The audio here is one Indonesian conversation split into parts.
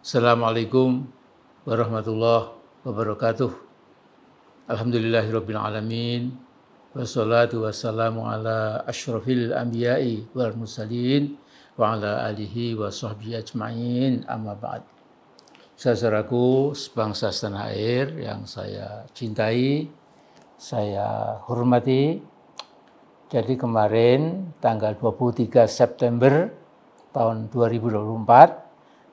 Assalamualaikum warahmatullahi wabarakatuh. Alhamdulillahirrabbilalamin. Wassalatu wassalamu ala ashrafil anbiya'i wal mursalin wa ala alihi wa sahbihi ajmain amma ba'd. Saudaraku sebangsa tanah air yang saya cintai, saya hormati. Jadi kemarin tanggal 23 September tahun 2024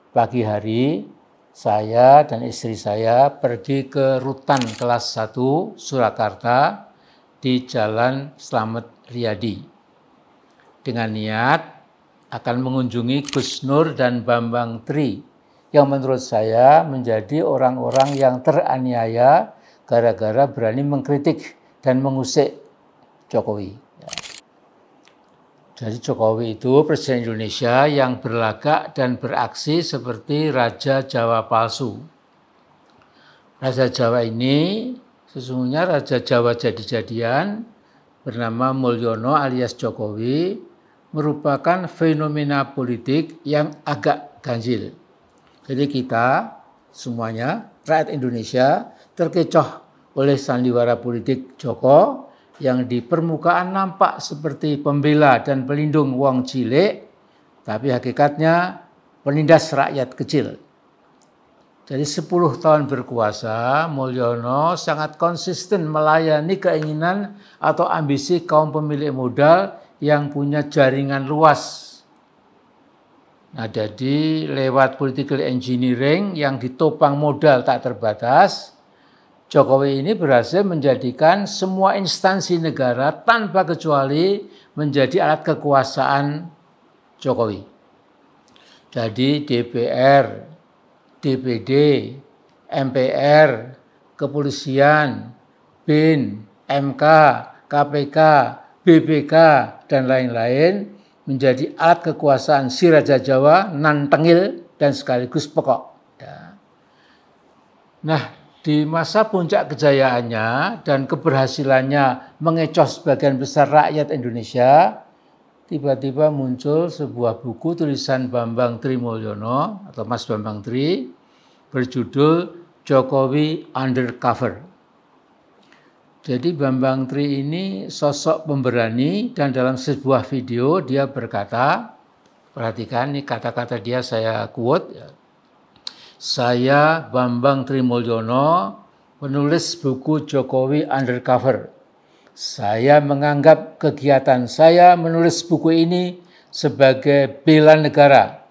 pagi hari saya dan istri saya pergi ke rutan kelas 1 Surakarta di Jalan Slamet Riyadi dengan niat akan mengunjungi Gus Nur dan Bambang Tri yang menurut saya menjadi orang-orang yang teraniaya gara-gara berani mengkritik dan mengusik Jokowi. Jadi Jokowi itu Presiden Indonesia yang berlagak dan beraksi seperti Raja Jawa palsu. Raja Jawa ini sesungguhnya Raja Jawa jadi-jadian bernama Mulyono alias Jokowi merupakan fenomena politik yang agak ganjil. Jadi kita semuanya rakyat Indonesia terkecoh oleh sandiwara politik Joko yang di permukaan nampak seperti pembela dan pelindung wong cilik, tapi hakikatnya penindas rakyat kecil. Jadi 10 tahun berkuasa, Mulyono sangat konsisten melayani keinginan atau ambisi kaum pemilik modal yang punya jaringan luas. Nah, jadi lewat political engineering yang ditopang modal tak terbatas, Jokowi ini berhasil menjadikan semua instansi negara tanpa kecuali menjadi alat kekuasaan Jokowi. Jadi DPR, DPD, MPR, kepolisian, BIN, MK, KPK, BPK, dan lain-lain menjadi alat kekuasaan si Raja Jawa, nantengil, dan sekaligus pokok. Ya. Nah, di masa puncak kejayaannya dan keberhasilannya mengecoh sebagian besar rakyat Indonesia, tiba-tiba muncul sebuah buku tulisan Bambang Tri Mulyono atau Mas Bambang Tri berjudul Jokowi Undercover. Jadi Bambang Tri ini sosok pemberani dan dalam sebuah video dia berkata, perhatikan ini kata-kata dia saya quote, ya. Saya Bambang Trimulyono, penulis buku Jokowi Undercover. Saya menganggap kegiatan saya menulis buku ini sebagai bela negara.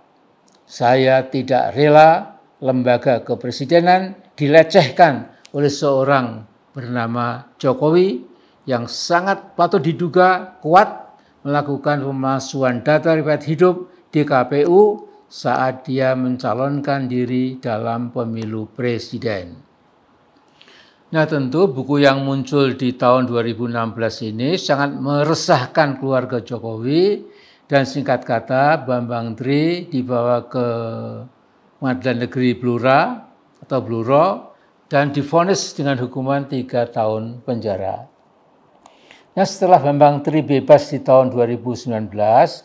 Saya tidak rela lembaga kepresidenan dilecehkan oleh seorang bernama Jokowi yang sangat patut diduga kuat melakukan pemalsuan data riwayat hidup di KPU saat dia mencalonkan diri dalam pemilu presiden. Nah tentu buku yang muncul di tahun 2016 ini sangat meresahkan keluarga Jokowi dan singkat kata Bambang Tri dibawa ke Pengadilan Negeri Blora atau Bluro dan difonis dengan hukuman tiga tahun penjara. Nah setelah Bambang Tri bebas di tahun 2019,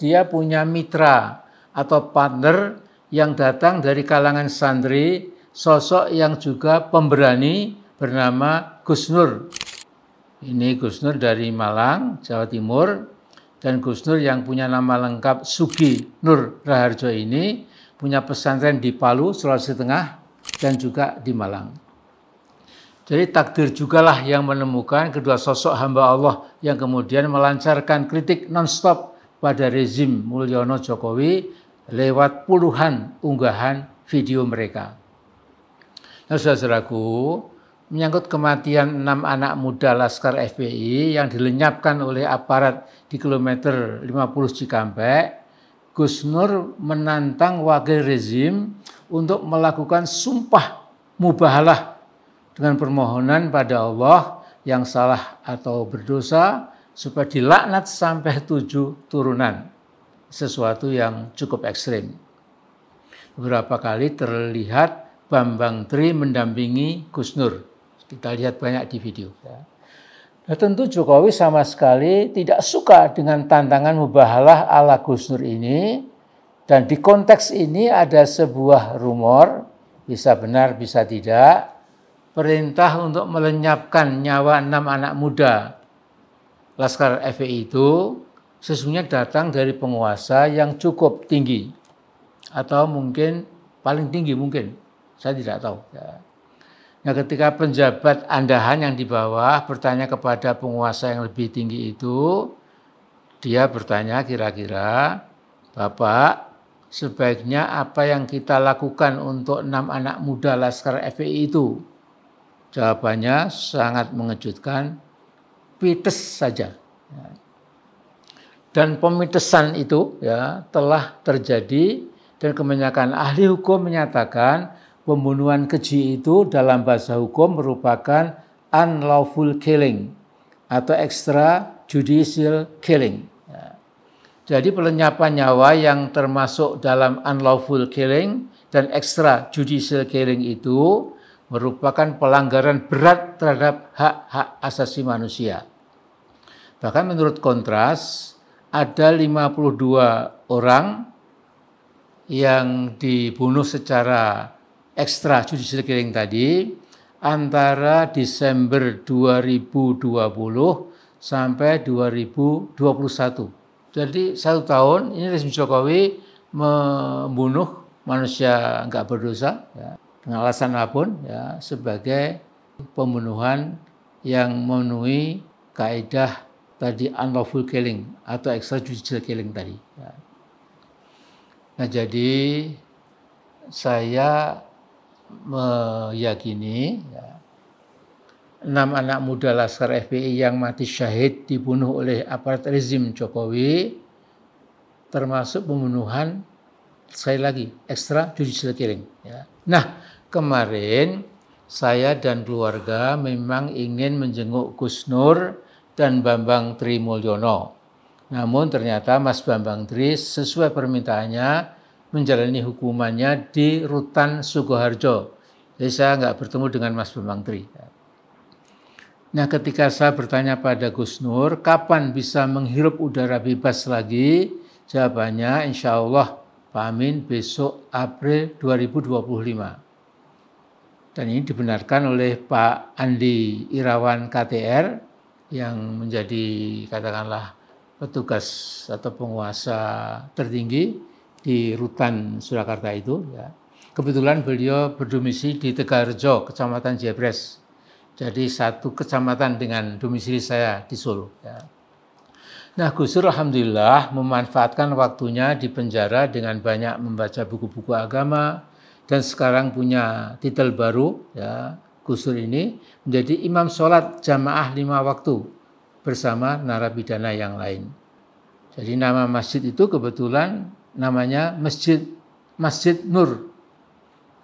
dia punya mitra atau partner yang datang dari kalangan santri, sosok yang juga pemberani bernama Gus Nur. Ini Gus Nur dari Malang, Jawa Timur, dan Gus Nur yang punya nama lengkap Sugi Nur Raharjo ini punya pesantren di Palu, Sulawesi Tengah, dan juga di Malang. Jadi takdir jugalah yang menemukan kedua sosok hamba Allah yang kemudian melancarkan kritik nonstop pada rezim Mulyono Jokowi lewat puluhan unggahan video mereka. Nah, saudaraku, menyangkut kematian enam anak muda Laskar FPI yang dilenyapkan oleh aparat di kilometer 50 Cikampek, Gus Nur menantang wakil rezim untuk melakukan sumpah mubahalah dengan permohonan pada Allah yang salah atau berdosa supaya dilaknat sampai tujuh turunan sesuatu yang cukup ekstrim. Beberapa kali terlihat Bambang Tri mendampingi Gus Nur. Kita lihat banyak di video. Ya. Nah, tentu Jokowi sama sekali tidak suka dengan tantangan mubahalah ala Gus Nur ini. Dan di konteks ini ada sebuah rumor, bisa benar bisa tidak, perintah untuk melenyapkan nyawa enam anak muda Laskar FPI itu sesungguhnya datang dari penguasa yang cukup tinggi atau mungkin paling tinggi mungkin saya tidak tahu ya. Nah ketika penjabat andahan yang di bawah bertanya kepada penguasa yang lebih tinggi itu dia bertanya kira-kira Bapak sebaiknya apa yang kita lakukan untuk enam anak muda Laskar FPI itu jawabannya sangat mengejutkan pites saja ya dan pemitesan itu ya telah terjadi dan kebanyakan ahli hukum menyatakan pembunuhan keji itu dalam bahasa hukum merupakan unlawful killing atau extra judicial killing. Ya. Jadi pelenyapan nyawa yang termasuk dalam unlawful killing dan extra judicial killing itu merupakan pelanggaran berat terhadap hak-hak asasi manusia. Bahkan menurut kontras, ada 52 orang yang dibunuh secara ekstra judicial killing tadi antara Desember 2020 sampai 2021. Jadi satu tahun ini rezim Jokowi membunuh manusia nggak berdosa ya, dengan alasan apapun ya sebagai pembunuhan yang memenuhi kaedah tadi unlawful killing atau extrajudicial killing tadi. Ya. Nah jadi saya meyakini ya, enam anak muda Laskar FPI yang mati syahid dibunuh oleh aparat rezim Jokowi, termasuk pembunuhan sekali lagi extrajudicial killing. Ya. Nah kemarin saya dan keluarga memang ingin menjenguk Gus Nur dan Bambang Tri Mulyono. Namun ternyata Mas Bambang Tri sesuai permintaannya menjalani hukumannya di Rutan Sukoharjo. Jadi saya nggak bertemu dengan Mas Bambang Tri. Nah ketika saya bertanya pada Gus Nur, kapan bisa menghirup udara bebas lagi? Jawabannya insya Allah Pak Amin besok April 2025. Dan ini dibenarkan oleh Pak Andi Irawan KTR, yang menjadi katakanlah petugas atau penguasa tertinggi di rutan Surakarta itu. Ya. Kebetulan beliau berdomisili di Tegarjo, Kecamatan Jebres. Jadi satu kecamatan dengan domisili saya di Solo. Ya. Nah Gus Dur Alhamdulillah memanfaatkan waktunya di penjara dengan banyak membaca buku-buku agama dan sekarang punya titel baru ya Gusur ini menjadi imam sholat jamaah lima waktu bersama narapidana yang lain. Jadi nama masjid itu kebetulan namanya Masjid Masjid Nur.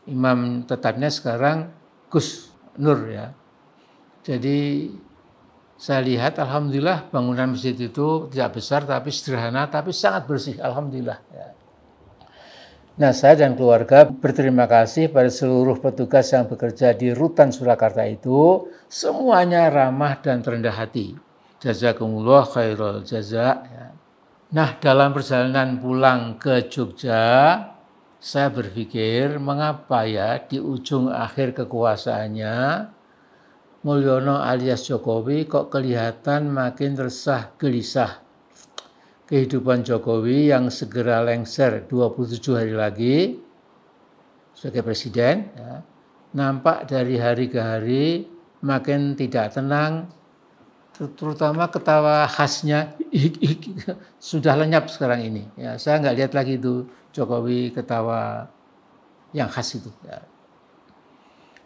Imam tetapnya sekarang Gus Nur ya. Jadi saya lihat alhamdulillah bangunan masjid itu tidak besar tapi sederhana tapi sangat bersih alhamdulillah ya. Nah, saya dan keluarga berterima kasih pada seluruh petugas yang bekerja di Rutan Surakarta itu, semuanya ramah dan rendah hati. Jazakumullah khairul Jazak. Nah, dalam perjalanan pulang ke Jogja, saya berpikir mengapa ya di ujung akhir kekuasaannya Mulyono alias Jokowi kok kelihatan makin resah gelisah kehidupan Jokowi yang segera lengser 27 hari lagi sebagai presiden ya, nampak dari hari ke hari makin tidak tenang terutama ketawa khasnya sudah lenyap sekarang ini ya saya nggak lihat lagi itu Jokowi ketawa yang khas itu ya.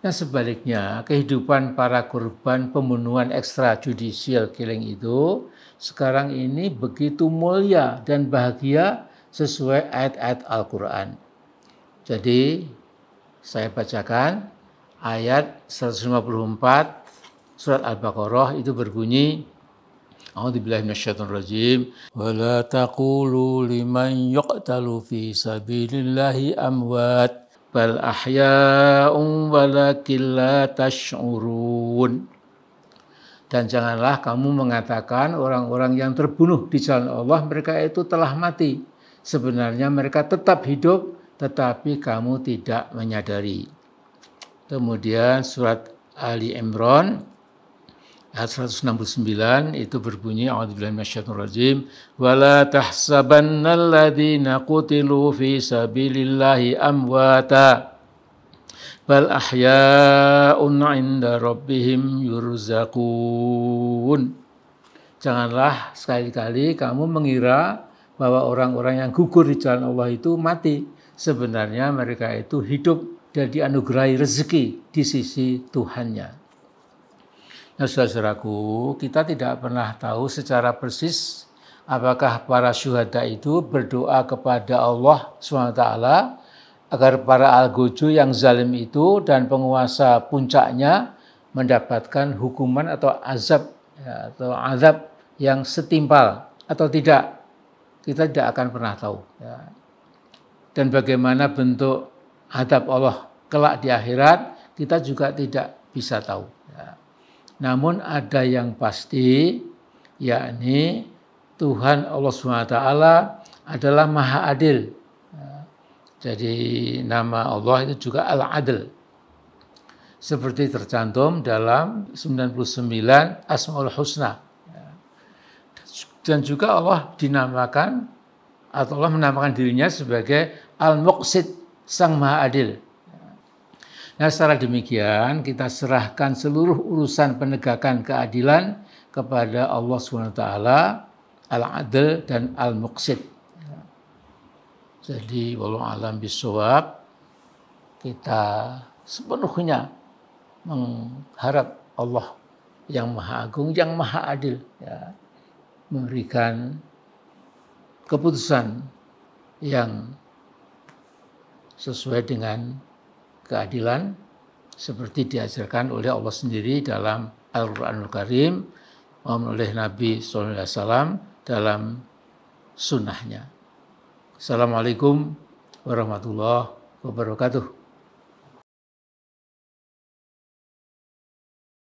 Nah sebaliknya, kehidupan para korban pembunuhan extrajudicial killing itu sekarang ini begitu mulia dan bahagia sesuai ayat-ayat Al-Quran. Jadi saya bacakan ayat 154 surat Al-Baqarah itu berbunyi A'udzu billahi minasyaitonir rajim. Wa la taqulu liman yuqtalu fi sabilillahi amwat bal ahya'un walakin la tash'urun dan janganlah kamu mengatakan orang-orang yang terbunuh di jalan Allah mereka itu telah mati sebenarnya mereka tetap hidup tetapi kamu tidak menyadari kemudian surat Ali Imran ayat 169 itu berbunyi a'udzubillahi rajim wala tahsabannalladzina qutilu fi sabilillahi amwata bal ahya'un 'inda rabbihim yurzaqun janganlah sekali-kali kamu mengira bahwa orang-orang yang gugur di jalan Allah itu mati sebenarnya mereka itu hidup dan dianugerahi rezeki di sisi Tuhannya Nah, saudara-saudaraku, kita tidak pernah tahu secara persis apakah para syuhada itu berdoa kepada Allah SWT agar para algojo yang zalim itu dan penguasa puncaknya mendapatkan hukuman atau azab ya, atau azab yang setimpal atau tidak. Kita tidak akan pernah tahu. Ya. Dan bagaimana bentuk adab Allah kelak di akhirat, kita juga tidak bisa tahu. Namun ada yang pasti, yakni Tuhan Allah SWT adalah Maha Adil. Jadi nama Allah itu juga Al-Adil. Seperti tercantum dalam 99 Asmaul Husna. Dan juga Allah dinamakan atau Allah menamakan dirinya sebagai Al-Muqsid, Sang Maha Adil. Nah, secara demikian kita serahkan seluruh urusan penegakan keadilan kepada Allah SWT, Al-Adil dan Al-Muqsid. Jadi, walau alam bisawab, kita sepenuhnya mengharap Allah yang Maha Agung, yang Maha Adil, ya, memberikan keputusan yang sesuai dengan keadilan seperti diajarkan oleh Allah sendiri dalam Al-Quranul Karim maupun oleh Nabi SAW dalam sunnahnya. Assalamualaikum warahmatullahi wabarakatuh.